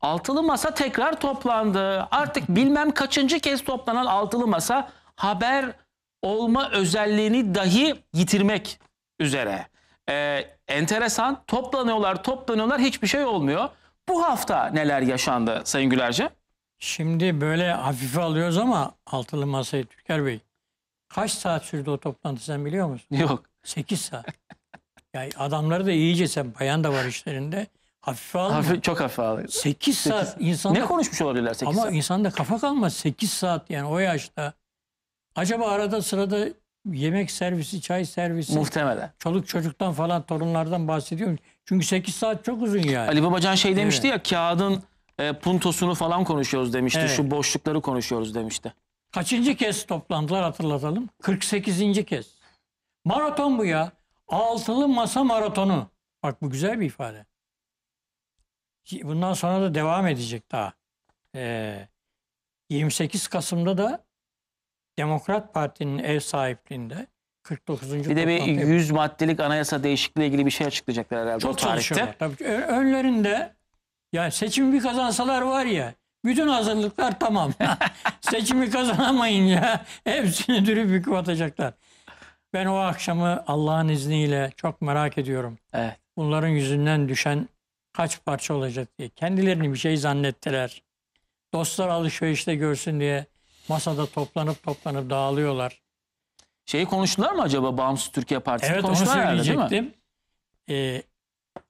Altılı masa tekrar toplandı. Artık bilmem kaçıncı kez toplanan altılı masa haber olma özelliğini dahi yitirmek üzere. Ee, enteresan toplanıyorlar toplanıyorlar hiçbir şey olmuyor. Bu hafta neler yaşandı Sayın Gülerce? Şimdi böyle hafife alıyoruz ama altılı masayı Türker Bey. Kaç saat sürdü o toplantı sen biliyor musun? Yok. 8 saat. yani adamları da iyice sen bayan da var işlerinde. Hafife alma. Hafif, çok hafif aldı. 8 saat insan. Ne konuşmuş olabilirler 8 ama saat? Ama insanda kafa kalmaz 8 saat yani o yaşta. Acaba arada sırada yemek servisi, çay servisi... Muhtemelen. Çoluk çocuktan falan torunlardan bahsediyorum. Çünkü 8 saat çok uzun yani. Ali Babacan şey demişti evet. ya kağıdın e, puntosunu falan konuşuyoruz demişti. Evet. Şu boşlukları konuşuyoruz demişti. Kaçıncı kez toplantılar hatırlatalım? 48. kez. Maraton bu ya. Altılı masa maratonu. Bak bu güzel bir ifade bundan sonra da devam edecek daha. Ee, 28 Kasım'da da Demokrat Parti'nin ev sahipliğinde 49. Bir de bir 100 maddelik anayasa değişikliği ilgili bir şey açıklayacaklar herhalde Çok çalışıyorlar. Tabii önlerinde yani seçimi bir kazansalar var ya bütün hazırlıklar tamam. seçimi kazanamayınca hepsini dürüp yüküp atacaklar. Ben o akşamı Allah'ın izniyle çok merak ediyorum. Evet. Bunların yüzünden düşen kaç parça olacak diye. Kendilerini bir şey zannettiler. Dostlar alışverişte görsün diye masada toplanıp toplanıp dağılıyorlar. Şeyi konuştular mı acaba Bağımsız Türkiye Partisi? Evet onu konuştular herhalde, değil mi? söyleyecektim. Ee,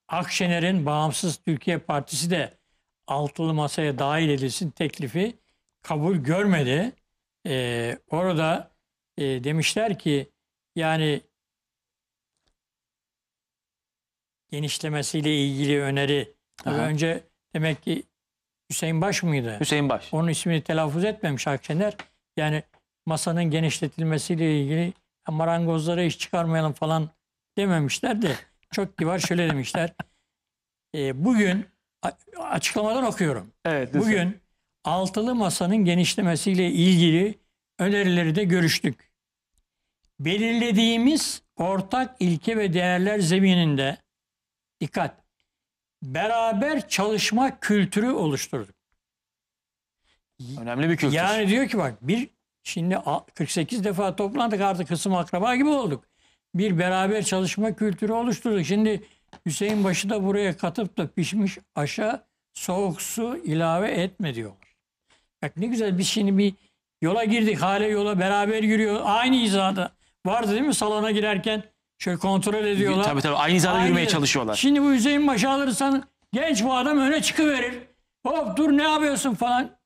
Akşener'in Bağımsız Türkiye Partisi de altılı masaya dahil edilsin teklifi kabul görmedi. Ee, orada e, demişler ki yani genişlemesiyle ilgili öneri. Aha. Önce demek ki Hüseyin Baş mıydı? Hüseyin Baş. Onun ismini telaffuz etmemiş Akşener. Yani masanın genişletilmesiyle ilgili marangozlara iş çıkarmayalım falan dememişler de çok kibar şöyle demişler. E, bugün açıklamadan okuyorum. Evet, bugün altılı masanın genişlemesiyle ilgili önerileri de görüştük. Belirlediğimiz ortak ilke ve değerler zemininde Dikkat. Beraber çalışma kültürü oluşturduk. Önemli bir kültür. Yani diyor ki bak bir şimdi 48 defa toplandık artık kısım akraba gibi olduk. Bir beraber çalışma kültürü oluşturduk. Şimdi Hüseyin başı da buraya katıp da pişmiş aşağı soğuk su ilave etme diyorlar. Bak ne güzel biz şimdi bir yola girdik hale yola beraber yürüyor. Aynı hizada vardı değil mi salona girerken şey kontrol ediyorlar. Tabii tabii aynı hizada yürümeye çalışıyorlar. Şimdi bu Hüseyin Baş'ı alırsan genç bu adam öne çıkıverir. Hop dur ne yapıyorsun falan.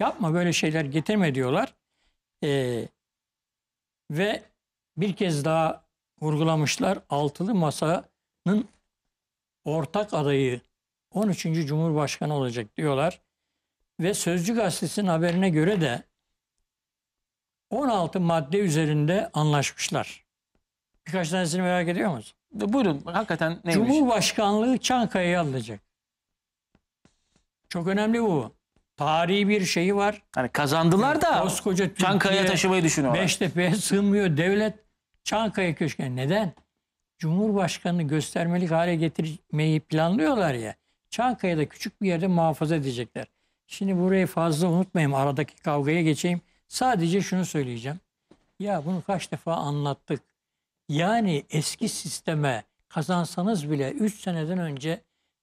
Yapma böyle şeyler getirme diyorlar. Ee, ve bir kez daha vurgulamışlar altılı masanın ortak adayı 13. Cumhurbaşkanı olacak diyorlar. Ve Sözcü Gazetesi'nin haberine göre de 16 madde üzerinde anlaşmışlar. Birkaç tanesini merak ediyor musun? buyurun hakikaten neymiş? Cumhurbaşkanlığı Çankaya'ya alacak. Çok önemli bu. Tarihi bir şeyi var. Hani kazandılar da koskoca Çankaya'ya taşımayı düşünüyorlar. Beştepe'ye sığmıyor devlet. Çankaya Köşkü'ne neden? Cumhurbaşkanını göstermelik hale getirmeyi planlıyorlar ya. Çankaya'da küçük bir yerde muhafaza edecekler. Şimdi burayı fazla unutmayayım. Aradaki kavgaya geçeyim. Sadece şunu söyleyeceğim. Ya bunu kaç defa anlattık. Yani eski sisteme kazansanız bile 3 seneden önce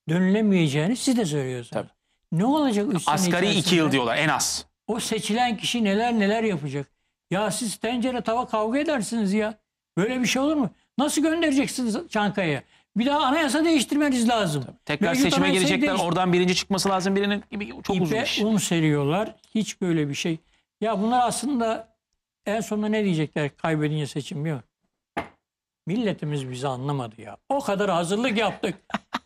dönülemeyeceğini siz de söylüyorsunuz. Tabii. Ne olacak 3 sene Asgari 2 yıl diyorlar en az. O seçilen kişi neler neler yapacak? Ya siz tencere tava kavga edersiniz ya. Böyle bir şey olur mu? Nasıl göndereceksiniz Çankaya? Bir daha anayasa değiştirmeniz lazım. Tabii. Tekrar Mevcut seçime gelecekler. Değiş- oradan birinci çıkması lazım birinin gibi çok İpe uzun iş. un seriyorlar. Hiç böyle bir şey. Ya bunlar aslında en sonunda ne diyecekler kaybedince seçim biliyor musun? Milletimiz bizi anlamadı ya. O kadar hazırlık yaptık.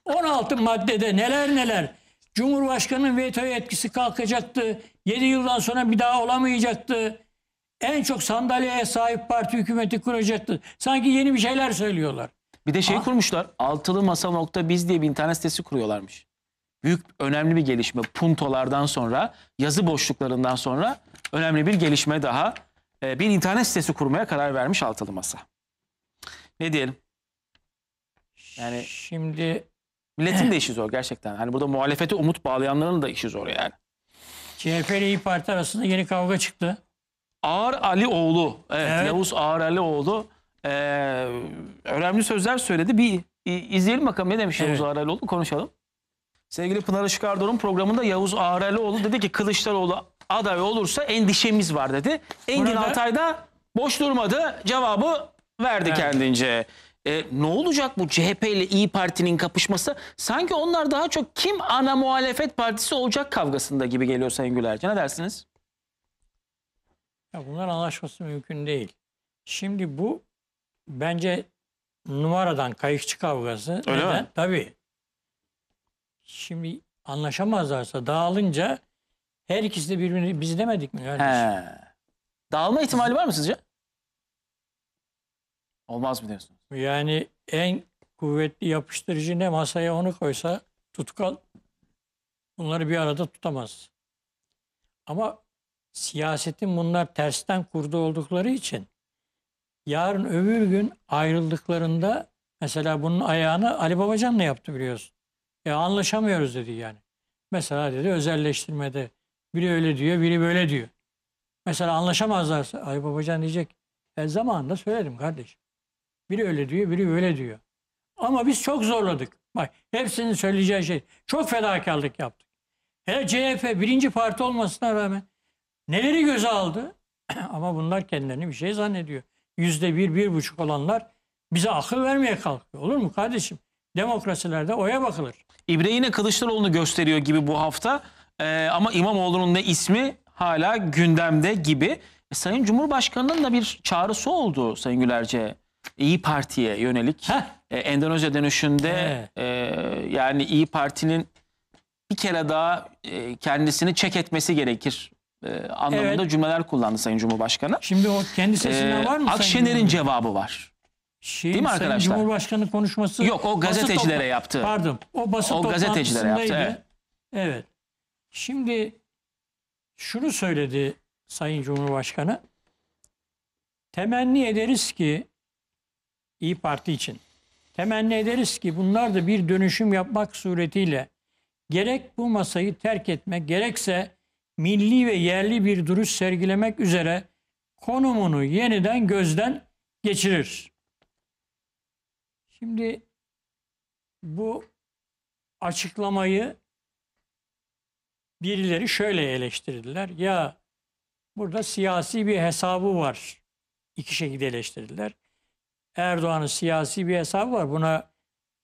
16 maddede neler neler. Cumhurbaşkanının veto etkisi kalkacaktı. 7 yıldan sonra bir daha olamayacaktı. En çok sandalyeye sahip parti hükümeti kuracaktı. Sanki yeni bir şeyler söylüyorlar. Bir de şey ah. kurmuşlar. Altılı masa nokta biz diye bir internet sitesi kuruyorlarmış. Büyük önemli bir gelişme. Puntolardan sonra, yazı boşluklarından sonra önemli bir gelişme daha. Ee, bir internet sitesi kurmaya karar vermiş altılı masa. Ne diyelim? Yani şimdi milletin de işi zor gerçekten. Hani burada muhalefete umut bağlayanların da işi zor yani. CHP ile İYİ Parti arasında yeni kavga çıktı. Ağar Alioğlu, evet, evet. Yavuz Ağar Alioğlu e, önemli sözler söyledi. Bir izleyelim bakalım ne demiş evet. Yavuz Ağar Alioğlu konuşalım. Sevgili Pınar Işık Ardor'un programında Yavuz Ağar Alioğlu dedi ki Kılıçdaroğlu aday olursa endişemiz var dedi. Engin Burada... Altay da boş durmadı. Cevabı verdi evet. kendince. E, ne olacak bu CHP ile İyi Parti'nin kapışması? Sanki onlar daha çok kim ana muhalefet partisi olacak kavgasında gibi geliyor Sayın Gülerci. Ne dersiniz? Ya bunlar anlaşması mümkün değil. Şimdi bu bence numaradan kayıkçı kavgası. Öyle Neden? Mi? Tabii. Şimdi anlaşamazlarsa dağılınca her ikisi de birbirini biz demedik mi He. Dağılma ihtimali var mı sizce? Olmaz mı diyorsunuz? Yani en kuvvetli yapıştırıcı ne masaya onu koysa tutkal bunları bir arada tutamaz. Ama siyasetin bunlar tersten kurdu oldukları için yarın öbür gün ayrıldıklarında mesela bunun ayağını Ali Babacan ne yaptı biliyorsun. Ya e, anlaşamıyoruz dedi yani. Mesela dedi özelleştirmede biri öyle diyor, biri böyle diyor. Mesela anlaşamazlarsa Ali Babacan diyecek. E zamanında söyledim kardeşim. Biri öyle diyor, biri öyle diyor. Ama biz çok zorladık. Bak hepsinin söyleyeceği şey. Çok fedakarlık yaptık. Hele CHP birinci parti olmasına rağmen neleri göze aldı? Ama bunlar kendilerini bir şey zannediyor. Yüzde bir, bir buçuk olanlar bize akıl vermeye kalkıyor. Olur mu kardeşim? Demokrasilerde oya bakılır. İbre yine Kılıçdaroğlu'nu gösteriyor gibi bu hafta. Ee, ama İmamoğlu'nun ne ismi hala gündemde gibi. E, Sayın Cumhurbaşkanı'nın da bir çağrısı oldu Sayın Gülerce. İyi Parti'ye yönelik e, Endonezya dönüşünde e, yani İyi Parti'nin bir kere daha e, kendisini çek etmesi gerekir e, anlamında Evet. cümleler kullandı Sayın Cumhurbaşkanı. Şimdi o kendi sesinden E, var mı? Akşener'in cevabı var. Şey, Değil mi Sayın arkadaşlar? Cumhurbaşkanı konuşması. Yok, o gazetecilere topla- yaptı. Pardon o basın O gazetecilere yaptı, Evet. Şimdi şunu söyledi Sayın Cumhurbaşkanı. Temenni ederiz ki İyi Parti için. Temenni ederiz ki bunlar da bir dönüşüm yapmak suretiyle gerek bu masayı terk etmek gerekse milli ve yerli bir duruş sergilemek üzere konumunu yeniden gözden geçirir. Şimdi bu açıklamayı birileri şöyle eleştirdiler. Ya burada siyasi bir hesabı var. İki şekilde eleştirdiler. Erdoğan'ın siyasi bir hesabı var. Buna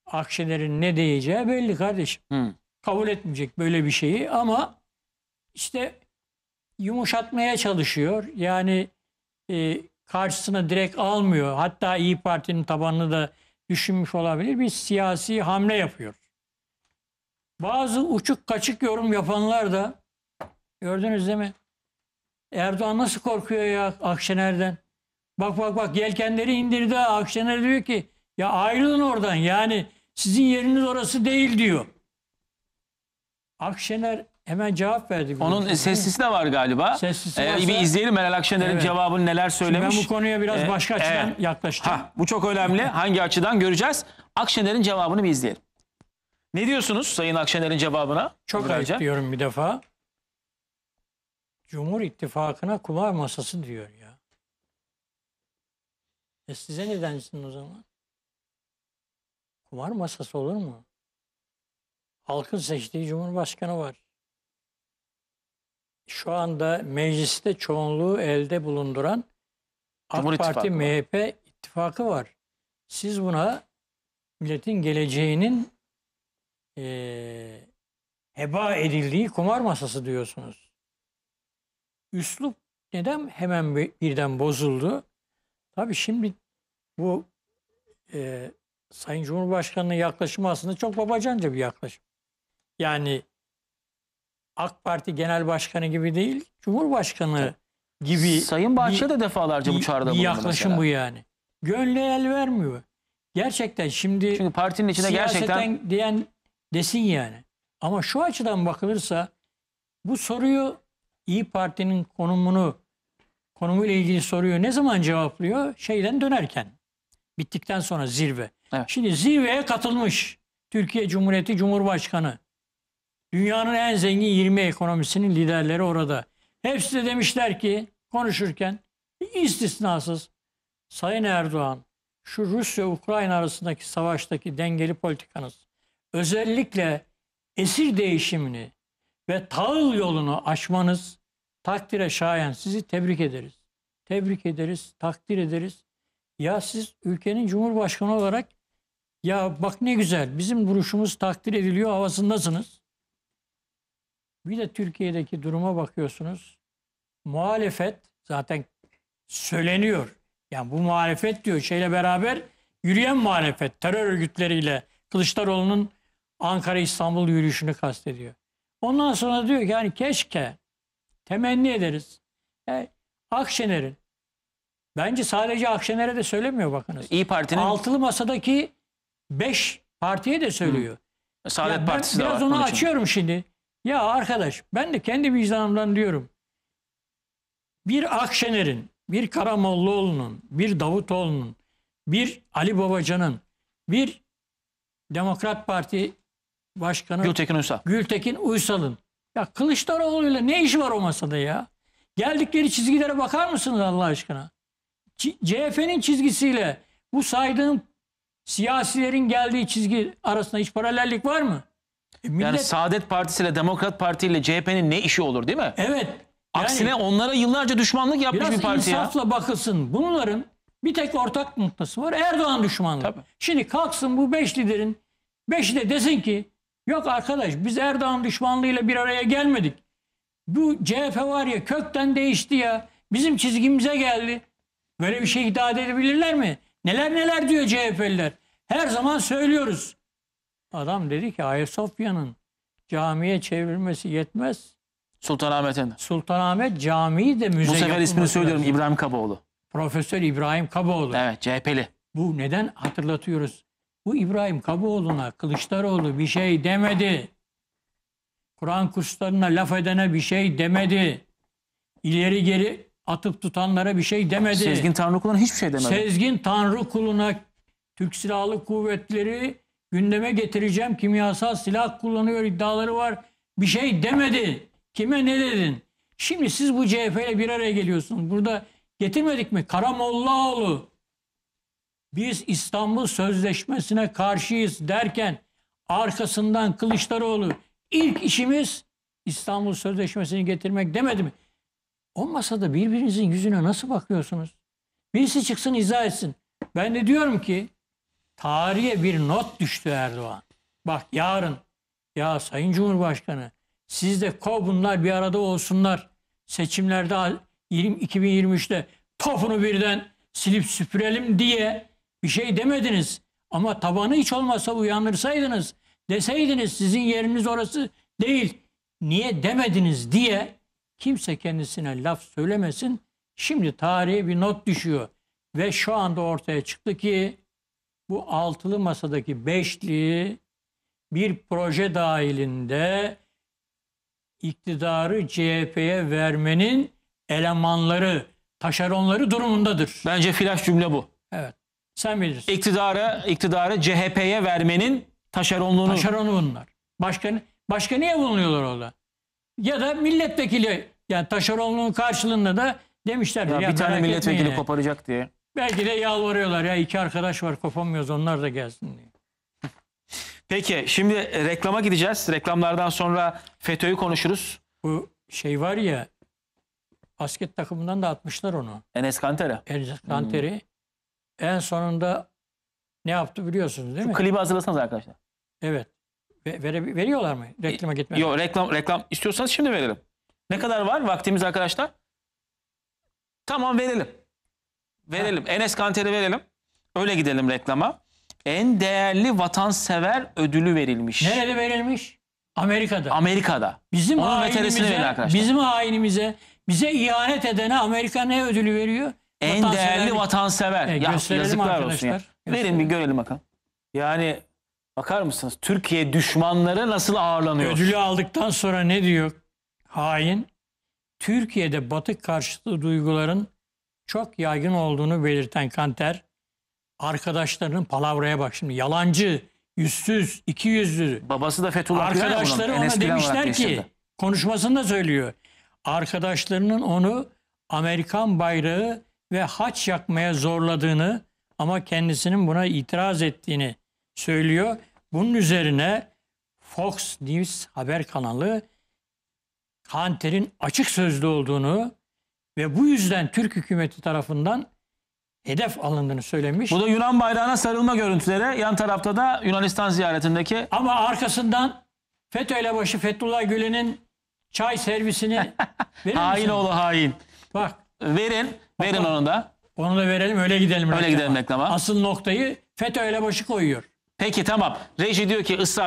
Akşener'in ne diyeceği belli kardeşim. Hı. Kabul etmeyecek böyle bir şeyi ama işte yumuşatmaya çalışıyor. Yani e, karşısına direkt almıyor. Hatta İyi Parti'nin tabanını da düşünmüş olabilir. Bir siyasi hamle yapıyor. Bazı uçuk kaçık yorum yapanlar da gördünüz değil mi? Erdoğan nasıl korkuyor ya Akşener'den? Bak bak bak yelkenleri indirdi. Akşener diyor ki ya ayrılın oradan yani sizin yeriniz orası değil diyor. Akşener hemen cevap verdi. Onun sessizliği de var galiba. Sessizliği ee, varsa, bir izleyelim Meral Akşener'in evet. cevabını neler söylemiş. Şimdi ben bu konuya biraz ee, başka açıdan e, yaklaşacağım. Ha, bu çok önemli. Hangi açıdan göreceğiz? Akşener'in cevabını bir izleyelim. Ne diyorsunuz Sayın Akşener'in cevabına? Çok Buraya. ayıp diyorum bir defa. Cumhur İttifakı'na kumar masası diyor ya. E size nedensin o zaman? Kumar masası olur mu? Halkın seçtiği cumhurbaşkanı var. Şu anda mecliste çoğunluğu elde bulunduran AK Cumhur Parti MHP ittifakı var. Siz buna milletin geleceğinin e, heba edildiği kumar masası diyorsunuz. Üslup neden hemen birden bozuldu? Tabii şimdi bu e, Sayın Cumhurbaşkanı'nın yaklaşımı aslında çok babacanca bir yaklaşım. Yani AK Parti Genel Başkanı gibi değil, Cumhurbaşkanı gibi. Sayın Bahçe de defalarca bu çağrıda bulundu yaklaşım mesela. bu yani. Gönlü el vermiyor. Gerçekten şimdi Çünkü partinin içinde gerçekten diyen desin yani. Ama şu açıdan bakılırsa bu soruyu İyi Parti'nin konumunu konumuyla ilgili soruyu Ne zaman cevaplıyor? Şeyden dönerken. Bittikten sonra zirve. Evet. Şimdi zirveye katılmış Türkiye Cumhuriyeti Cumhurbaşkanı. Dünyanın en zengin 20 ekonomisinin liderleri orada. Hepsi de demişler ki konuşurken istisnasız Sayın Erdoğan şu Rusya-Ukrayna arasındaki savaştaki dengeli politikanız özellikle esir değişimini ve tahıl yolunu açmanız. Takdire şayan sizi tebrik ederiz. Tebrik ederiz, takdir ederiz. Ya siz ülkenin cumhurbaşkanı olarak ya bak ne güzel bizim duruşumuz takdir ediliyor havasındasınız. Bir de Türkiye'deki duruma bakıyorsunuz. Muhalefet zaten söyleniyor. Yani bu muhalefet diyor şeyle beraber yürüyen muhalefet terör örgütleriyle Kılıçdaroğlu'nun Ankara İstanbul yürüyüşünü kastediyor. Ondan sonra diyor ki yani keşke Temenni ederiz. E, Akşener'in. Bence sadece Akşener'e de söylemiyor bakınız. İyi Parti'nin... Altılı Masa'daki beş partiye de söylüyor. Hı. Saadet ya Partisi ben de var. Biraz onu açıyorum şimdi. Ya arkadaş ben de kendi vicdanımdan diyorum. Bir Akşener'in, bir Karamollaoğlu'nun, bir Davutoğlu'nun, bir Ali Babacan'ın, bir Demokrat Parti Başkanı Gültekin Uysal. Gültekin Uysal'ın ya Kılıçdaroğlu'yla ne işi var o masada ya? Geldikleri çizgilere bakar mısınız Allah aşkına? CHP'nin çizgisiyle bu saydığım siyasilerin geldiği çizgi arasında hiç paralellik var mı? E millet... Yani Saadet Partisi ile Demokrat Parti ile CHP'nin ne işi olur değil mi? Evet. Aksine yani, onlara yıllarca düşmanlık yapmış bir parti ya. Biraz insafla bakılsın. Bunların bir tek ortak noktası var. Erdoğan düşmanlığı. Tabii. Şimdi kalksın bu beş liderin beşi de desin ki Yok arkadaş biz Erdoğan düşmanlığıyla bir araya gelmedik. Bu CHP var ya kökten değişti ya. Bizim çizgimize geldi. Böyle bir şey iddia edebilirler mi? Neler neler diyor CHP'liler. Her zaman söylüyoruz. Adam dedi ki Ayasofya'nın camiye çevrilmesi yetmez. Sultanahmet'in. Sultanahmet Camii de müze Bu sefer ismini söylüyorum İbrahim Kabaoğlu. Profesör İbrahim Kabaoğlu. Evet CHP'li. Bu neden hatırlatıyoruz? Bu İbrahim Kaboğlu'na Kılıçdaroğlu bir şey demedi. Kur'an kurslarına laf edene bir şey demedi. İleri geri atıp tutanlara bir şey demedi. Sezgin Tanrı Kulu'na hiçbir şey demedi. Sezgin Tanrı Kulu'na Türk Silahlı Kuvvetleri gündeme getireceğim kimyasal silah kullanıyor iddiaları var. Bir şey demedi. Kime ne dedin? Şimdi siz bu CHP ile bir araya geliyorsunuz. Burada getirmedik mi? Karamollaoğlu biz İstanbul Sözleşmesi'ne karşıyız derken arkasından Kılıçdaroğlu ilk işimiz İstanbul Sözleşmesi'ni getirmek demedi mi? O masada birbirinizin yüzüne nasıl bakıyorsunuz? Birisi çıksın izah etsin. Ben de diyorum ki tarihe bir not düştü Erdoğan. Bak yarın ya Sayın Cumhurbaşkanı siz de kovunlar bir arada olsunlar. Seçimlerde 20, 2023'te topunu birden silip süpürelim diye bir şey demediniz. Ama tabanı hiç olmasa uyanırsaydınız, deseydiniz sizin yeriniz orası değil. Niye demediniz diye kimse kendisine laf söylemesin. Şimdi tarihe bir not düşüyor. Ve şu anda ortaya çıktı ki bu altılı masadaki beşli bir proje dahilinde iktidarı CHP'ye vermenin elemanları, taşeronları durumundadır. Bence flash cümle bu. Evet. Sen bilirsin. İktidara, iktidara CHP'ye vermenin taşeronluğunu... Taşeronu bunlar. Başka, başka niye bulunuyorlar orada? Ya da milletvekili yani taşeronluğun karşılığında da demişler. Ya, ya bir tane milletvekili ya. koparacak diye. Belki de yalvarıyorlar ya iki arkadaş var kopamıyoruz onlar da gelsin diye. Peki şimdi reklama gideceğiz. Reklamlardan sonra FETÖ'yü konuşuruz. Bu şey var ya basket takımından da atmışlar onu. Enes Kanter'e. Enes Kanter'i. Hmm. En sonunda ne yaptı biliyorsunuz değil Şu mi? klibi hazırlasanız arkadaşlar. Evet. Ve, veriyorlar mı? Reklama e, gitmeden. Yok reklam reklam istiyorsanız şimdi verelim. Ne kadar var vaktimiz arkadaşlar? Tamam verelim. Verelim. Ha. Enes Kanter'i verelim. Öyle gidelim reklama. En değerli vatansever ödülü verilmiş. Nerede verilmiş? Amerika'da. Amerika'da. Bizim Onun hainimize, Bizim hainimize, bize ihanet edene Amerika ne ödülü veriyor? en değerli vatansever. E, ya, yazıklar arkadaşlar. olsun ya. Verin bir görelim bakalım. Yani bakar mısınız? Türkiye düşmanları nasıl ağırlanıyor? Ödülü aldıktan sonra ne diyor hain? Türkiye'de batı karşıtı duyguların çok yaygın olduğunu belirten Kanter, arkadaşlarının palavraya bak şimdi yalancı, yüzsüz, iki yüzlü. Babası da Fethullah Arkadaşları ona demişler ki, konuşmasında söylüyor. Arkadaşlarının onu Amerikan bayrağı ve haç yakmaya zorladığını ama kendisinin buna itiraz ettiğini söylüyor. Bunun üzerine Fox News haber kanalı Kanter'in açık sözlü olduğunu ve bu yüzden Türk hükümeti tarafından hedef alındığını söylemiş. Bu da Yunan bayrağına sarılma görüntülere yan tarafta da Yunanistan ziyaretindeki. Ama arkasından FETÖ ile başı Fethullah Gülen'in çay servisini verir hain misin? oğlu hain. Bak Verin. Verin Ama- onu da. Onu da verelim öyle gidelim. Öyle gidelim reklama. Asıl noktayı FETÖ ile başı koyuyor. Peki tamam. Reji diyor ki ısrar